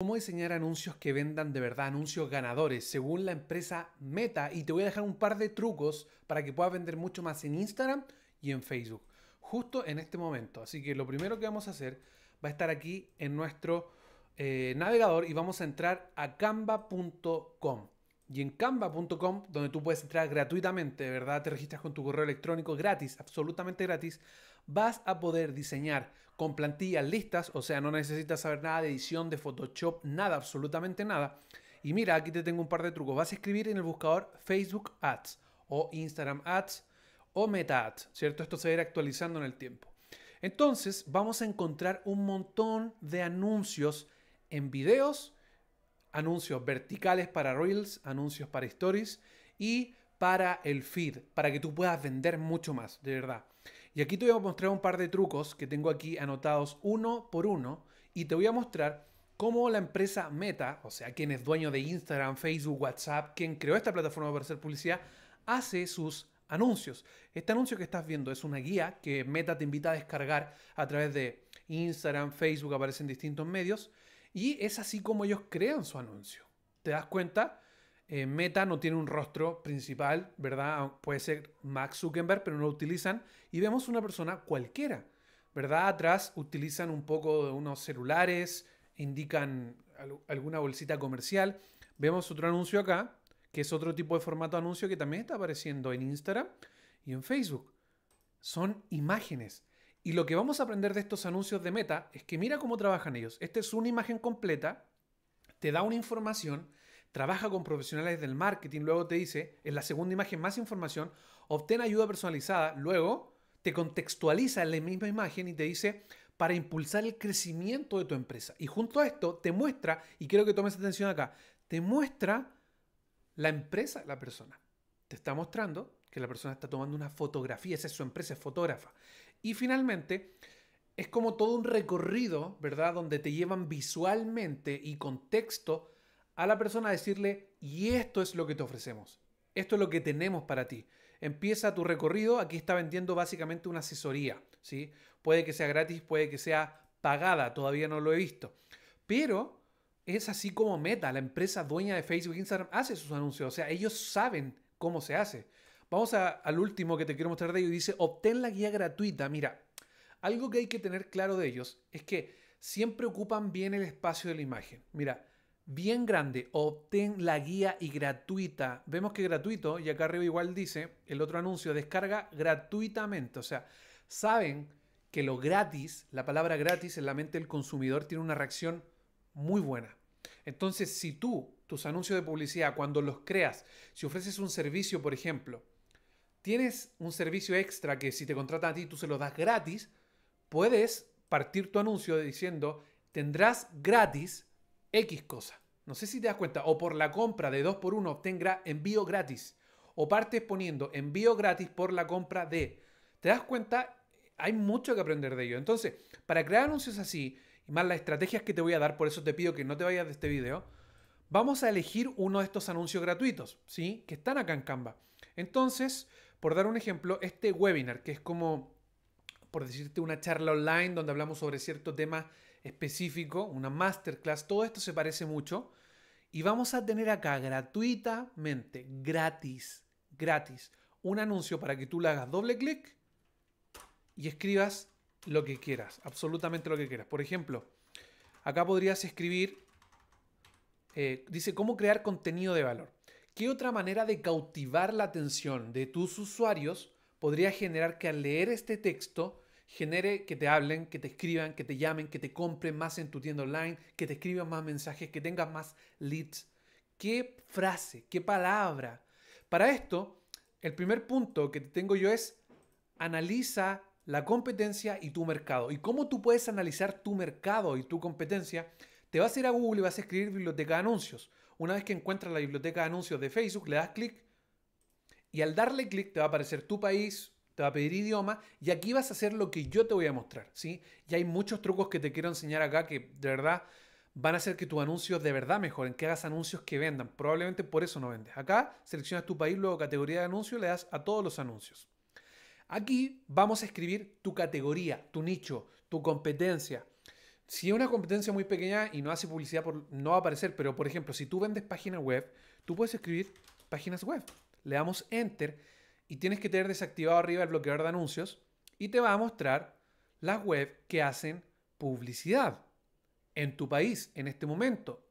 Cómo diseñar anuncios que vendan de verdad, anuncios ganadores, según la empresa Meta. Y te voy a dejar un par de trucos para que puedas vender mucho más en Instagram y en Facebook, justo en este momento. Así que lo primero que vamos a hacer va a estar aquí en nuestro eh, navegador y vamos a entrar a canva.com y en canva.com, donde tú puedes entrar gratuitamente, ¿verdad? Te registras con tu correo electrónico gratis, absolutamente gratis. Vas a poder diseñar con plantillas listas, o sea, no necesitas saber nada de edición, de Photoshop, nada, absolutamente nada. Y mira, aquí te tengo un par de trucos. Vas a escribir en el buscador Facebook Ads o Instagram Ads o Meta Ads, ¿cierto? Esto se va a ir actualizando en el tiempo. Entonces, vamos a encontrar un montón de anuncios en videos, anuncios verticales para Reels, anuncios para Stories y para el feed, para que tú puedas vender mucho más, de verdad. Y aquí te voy a mostrar un par de trucos que tengo aquí anotados uno por uno y te voy a mostrar cómo la empresa Meta, o sea, quien es dueño de Instagram, Facebook, WhatsApp, quien creó esta plataforma para hacer publicidad, hace sus anuncios. Este anuncio que estás viendo es una guía que Meta te invita a descargar a través de Instagram, Facebook, aparecen distintos medios y es así como ellos crean su anuncio. ¿Te das cuenta? Eh, Meta no tiene un rostro principal, ¿verdad? Ah, puede ser Max Zuckerberg, pero no lo utilizan. Y vemos una persona cualquiera, ¿verdad? Atrás utilizan un poco de unos celulares, indican alguna bolsita comercial. Vemos otro anuncio acá, que es otro tipo de formato de anuncio que también está apareciendo en Instagram y en Facebook. Son imágenes. Y lo que vamos a aprender de estos anuncios de Meta es que mira cómo trabajan ellos. Esta es una imagen completa, te da una información, trabaja con profesionales del marketing, luego te dice, en la segunda imagen más información, obtén ayuda personalizada, luego te contextualiza en la misma imagen y te dice para impulsar el crecimiento de tu empresa. Y junto a esto te muestra, y quiero que tomes atención acá, te muestra la empresa, la persona. Te está mostrando que la persona está tomando una fotografía, esa es su empresa, es fotógrafa. Y finalmente, es como todo un recorrido, ¿verdad? Donde te llevan visualmente y con texto a la persona a decirle, y esto es lo que te ofrecemos, esto es lo que tenemos para ti. Empieza tu recorrido, aquí está vendiendo básicamente una asesoría, ¿sí? Puede que sea gratis, puede que sea pagada, todavía no lo he visto. Pero es así como Meta, la empresa dueña de Facebook e Instagram, hace sus anuncios, o sea, ellos saben cómo se hace. Vamos al último que te quiero mostrar de ellos. Dice, obtén la guía gratuita. Mira, algo que hay que tener claro de ellos es que siempre ocupan bien el espacio de la imagen. Mira, bien grande, obtén la guía y gratuita. Vemos que gratuito, y acá arriba igual dice el otro anuncio, descarga gratuitamente. O sea, saben que lo gratis, la palabra gratis en la mente del consumidor tiene una reacción muy buena. Entonces, si tú, tus anuncios de publicidad, cuando los creas, si ofreces un servicio, por ejemplo, tienes un servicio extra que si te contratan a ti tú se lo das gratis, puedes partir tu anuncio diciendo tendrás gratis X cosa. No sé si te das cuenta, o por la compra de 2x1 obtendrá envío gratis. O partes poniendo envío gratis por la compra de. ¿Te das cuenta? Hay mucho que aprender de ello. Entonces, para crear anuncios así, y más las estrategias que te voy a dar, por eso te pido que no te vayas de este video, vamos a elegir uno de estos anuncios gratuitos, ¿sí? Que están acá en Canva. Entonces, por dar un ejemplo, este webinar, que es como, por decirte, una charla online donde hablamos sobre cierto tema específico, una masterclass, todo esto se parece mucho. Y vamos a tener acá gratuitamente, gratis, gratis, un anuncio para que tú le hagas doble clic y escribas lo que quieras, absolutamente lo que quieras. Por ejemplo, acá podrías escribir, eh, dice, ¿cómo crear contenido de valor? ¿Qué otra manera de cautivar la atención de tus usuarios podría generar que al leer este texto genere que te hablen, que te escriban, que te llamen, que te compren más en tu tienda online, que te escriban más mensajes, que tengas más leads? ¿Qué frase? ¿Qué palabra? Para esto, el primer punto que tengo yo es analiza la competencia y tu mercado. Y cómo tú puedes analizar tu mercado y tu competencia, te vas a ir a Google y vas a escribir biblioteca de anuncios. Una vez que encuentras la biblioteca de anuncios de Facebook, le das clic y al darle clic te va a aparecer tu país, te va a pedir idioma y aquí vas a hacer lo que yo te voy a mostrar, ¿sí? Y hay muchos trucos que te quiero enseñar acá que de verdad van a hacer que tus anuncios de verdad mejoren, que hagas anuncios que vendan. Probablemente por eso no vendes. Acá seleccionas tu país, luego categoría de anuncio, le das a todos los anuncios. Aquí vamos a escribir tu categoría, tu nicho, tu competencia, si es una competencia muy pequeña y no hace publicidad, por, no va a aparecer. Pero, por ejemplo, si tú vendes páginas web, tú puedes escribir páginas web. Le damos Enter y tienes que tener desactivado arriba el bloqueador de anuncios y te va a mostrar las web que hacen publicidad en tu país en este momento.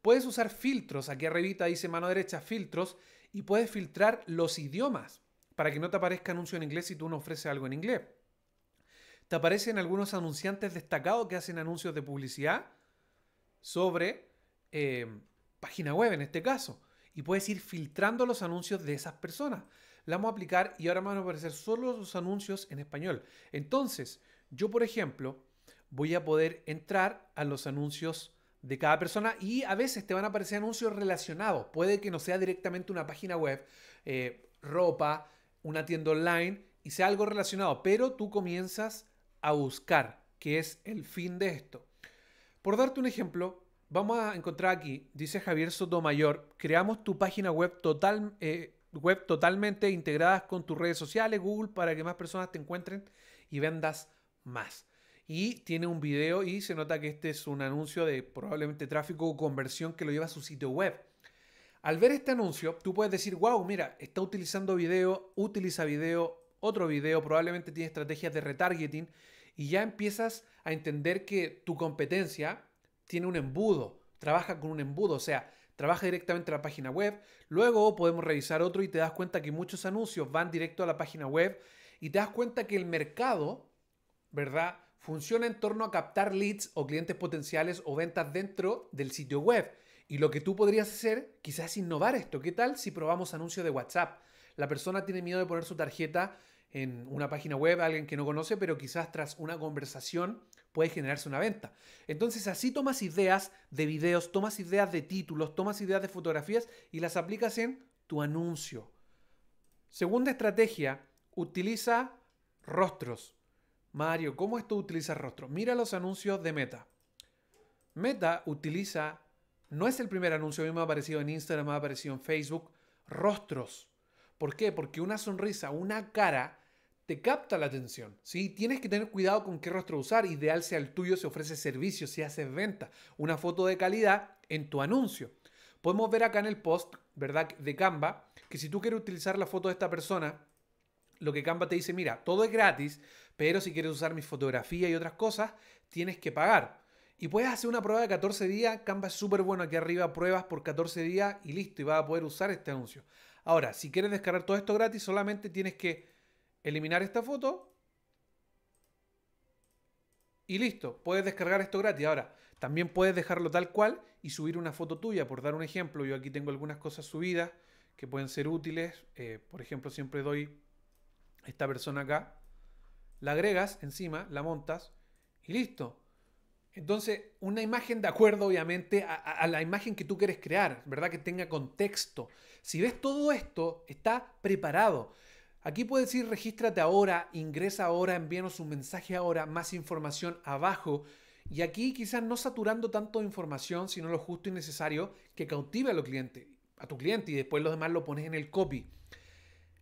Puedes usar filtros, aquí arriba dice mano derecha filtros, y puedes filtrar los idiomas para que no te aparezca anuncio en inglés si tú no ofreces algo en inglés te aparecen algunos anunciantes destacados que hacen anuncios de publicidad sobre eh, página web en este caso. Y puedes ir filtrando los anuncios de esas personas. La vamos a aplicar y ahora me van a aparecer solo los anuncios en español. Entonces, yo por ejemplo, voy a poder entrar a los anuncios de cada persona y a veces te van a aparecer anuncios relacionados. Puede que no sea directamente una página web, eh, ropa, una tienda online y sea algo relacionado, pero tú comienzas a buscar, que es el fin de esto. Por darte un ejemplo, vamos a encontrar aquí, dice Javier Sotomayor, creamos tu página web, total, eh, web totalmente integradas con tus redes sociales, Google, para que más personas te encuentren y vendas más. Y tiene un video y se nota que este es un anuncio de probablemente tráfico o conversión que lo lleva a su sitio web. Al ver este anuncio, tú puedes decir, wow, mira, está utilizando video, utiliza video, otro video, probablemente tiene estrategias de retargeting y ya empiezas a entender que tu competencia tiene un embudo, trabaja con un embudo, o sea, trabaja directamente a la página web. Luego podemos revisar otro y te das cuenta que muchos anuncios van directo a la página web y te das cuenta que el mercado, ¿verdad? Funciona en torno a captar leads o clientes potenciales o ventas dentro del sitio web. Y lo que tú podrías hacer quizás es innovar esto. ¿Qué tal si probamos anuncios de WhatsApp? la persona tiene miedo de poner su tarjeta en una página web, alguien que no conoce, pero quizás tras una conversación puede generarse una venta. Entonces así tomas ideas de videos, tomas ideas de títulos, tomas ideas de fotografías y las aplicas en tu anuncio. Segunda estrategia, utiliza rostros. Mario, ¿cómo esto utiliza rostros? Mira los anuncios de Meta. Meta utiliza, no es el primer anuncio, a mí me ha aparecido en Instagram, me ha aparecido en Facebook, rostros. ¿Por qué? Porque una sonrisa, una cara, te capta la atención. ¿sí? Tienes que tener cuidado con qué rostro usar. Ideal sea el tuyo si ofrece servicio, si haces venta. Una foto de calidad en tu anuncio. Podemos ver acá en el post, ¿verdad? De Canva, que si tú quieres utilizar la foto de esta persona, lo que Canva te dice, mira, todo es gratis, pero si quieres usar mi fotografía y otras cosas, tienes que pagar. Y puedes hacer una prueba de 14 días, Canva es súper bueno aquí arriba, pruebas por 14 días y listo, y vas a poder usar este anuncio. Ahora, si quieres descargar todo esto gratis, solamente tienes que eliminar esta foto. Y listo, puedes descargar esto gratis. Ahora, también puedes dejarlo tal cual y subir una foto tuya. Por dar un ejemplo, yo aquí tengo algunas cosas subidas que pueden ser útiles. Eh, por ejemplo, siempre doy esta persona acá. La agregas encima, la montas y listo. Entonces, una imagen de acuerdo, obviamente, a, la imagen que tú quieres crear, ¿verdad? Que tenga contexto. Si ves todo esto, está preparado. Aquí puedes decir, regístrate ahora, ingresa ahora, envíanos un mensaje ahora, más información abajo. Y aquí quizás no saturando tanto de información, sino lo justo y necesario que cautive a, cliente, a tu cliente y después los demás lo pones en el copy.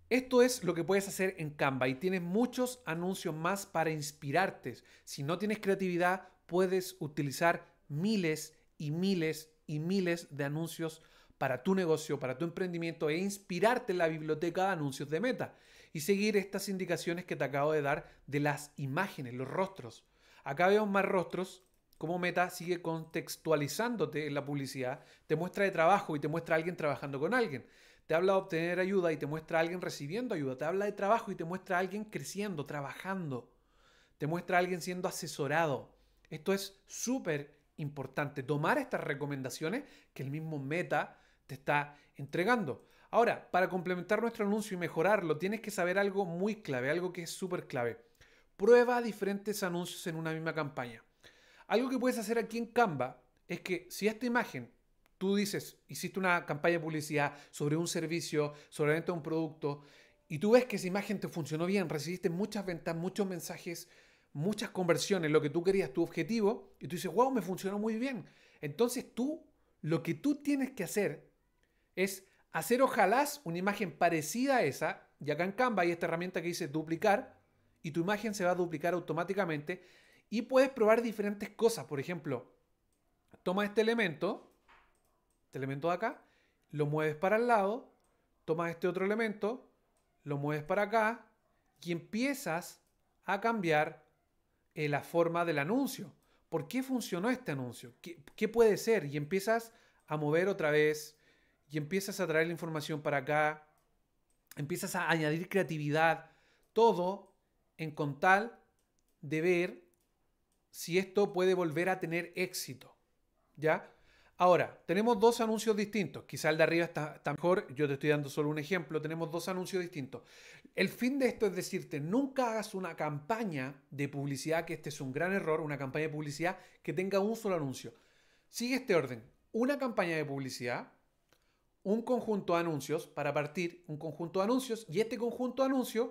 Esto es lo que puedes hacer en Canva y tienes muchos anuncios más para inspirarte. Si no tienes creatividad, puedes utilizar miles y miles y miles de anuncios para tu negocio, para tu emprendimiento e inspirarte en la biblioteca de anuncios de Meta y seguir estas indicaciones que te acabo de dar de las imágenes, los rostros. Acá vemos más rostros, como Meta sigue contextualizándote en la publicidad, te muestra de trabajo y te muestra a alguien trabajando con alguien. Te habla de obtener ayuda y te muestra a alguien recibiendo ayuda. Te habla de trabajo y te muestra a alguien creciendo, trabajando. Te muestra a alguien siendo asesorado. Esto es súper importante, tomar estas recomendaciones que el mismo Meta te está entregando. Ahora, para complementar nuestro anuncio y mejorarlo, tienes que saber algo muy clave, algo que es súper clave. Prueba diferentes anuncios en una misma campaña. Algo que puedes hacer aquí en Canva es que si esta imagen tú dices, hiciste una campaña de publicidad sobre un servicio, sobre venta de un producto, y tú ves que esa imagen te funcionó bien, recibiste muchas ventas, muchos mensajes, muchas conversiones, lo que tú querías, tu objetivo, y tú dices, wow, me funcionó muy bien. Entonces tú, lo que tú tienes que hacer es hacer ojalá una imagen parecida a esa, y acá en Canva hay esta herramienta que dice duplicar, y tu imagen se va a duplicar automáticamente, y puedes probar diferentes cosas, por ejemplo, toma este elemento, este elemento de acá, lo mueves para el lado, toma este otro elemento, lo mueves para acá, y empiezas a cambiar eh, la forma del anuncio. ¿Por qué funcionó este anuncio? ¿Qué, ¿Qué, puede ser? Y empiezas a mover otra vez y empiezas a traer la información para acá, empiezas a añadir creatividad, todo en con tal de ver si esto puede volver a tener éxito. ¿Ya? Ahora, tenemos dos anuncios distintos. Quizá el de arriba está, está, mejor, yo te estoy dando solo un ejemplo. Tenemos dos anuncios distintos. El fin de esto es decirte, nunca hagas una campaña de publicidad, que este es un gran error, una campaña de publicidad que tenga un solo anuncio. Sigue este orden. Una campaña de publicidad, un conjunto de anuncios, para partir un conjunto de anuncios, y este conjunto de anuncios,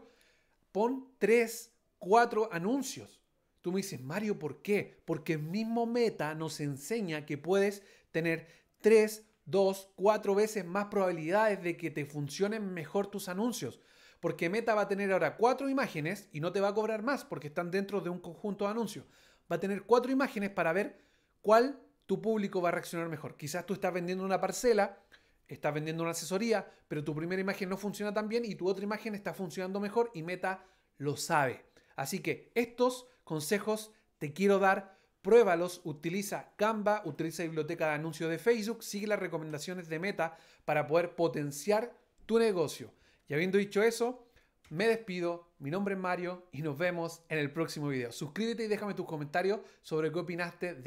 pon tres, cuatro anuncios. Tú me dices, Mario, ¿por qué? Porque el mismo Meta nos enseña que puedes tener tres, dos, cuatro veces más probabilidades de que te funcionen mejor tus anuncios. Porque Meta va a tener ahora cuatro imágenes y no te va a cobrar más porque están dentro de un conjunto de anuncios. Va a tener cuatro imágenes para ver cuál tu público va a reaccionar mejor. Quizás tú estás vendiendo una parcela, estás vendiendo una asesoría, pero tu primera imagen no funciona tan bien y tu otra imagen está funcionando mejor y Meta lo sabe. Así que estos consejos te quiero dar. Pruébalos, utiliza Canva, utiliza biblioteca de anuncios de Facebook, sigue las recomendaciones de Meta para poder potenciar tu negocio. Y habiendo dicho eso, me despido, mi nombre es Mario y nos vemos en el próximo video. Suscríbete y déjame tus comentarios sobre qué opinaste de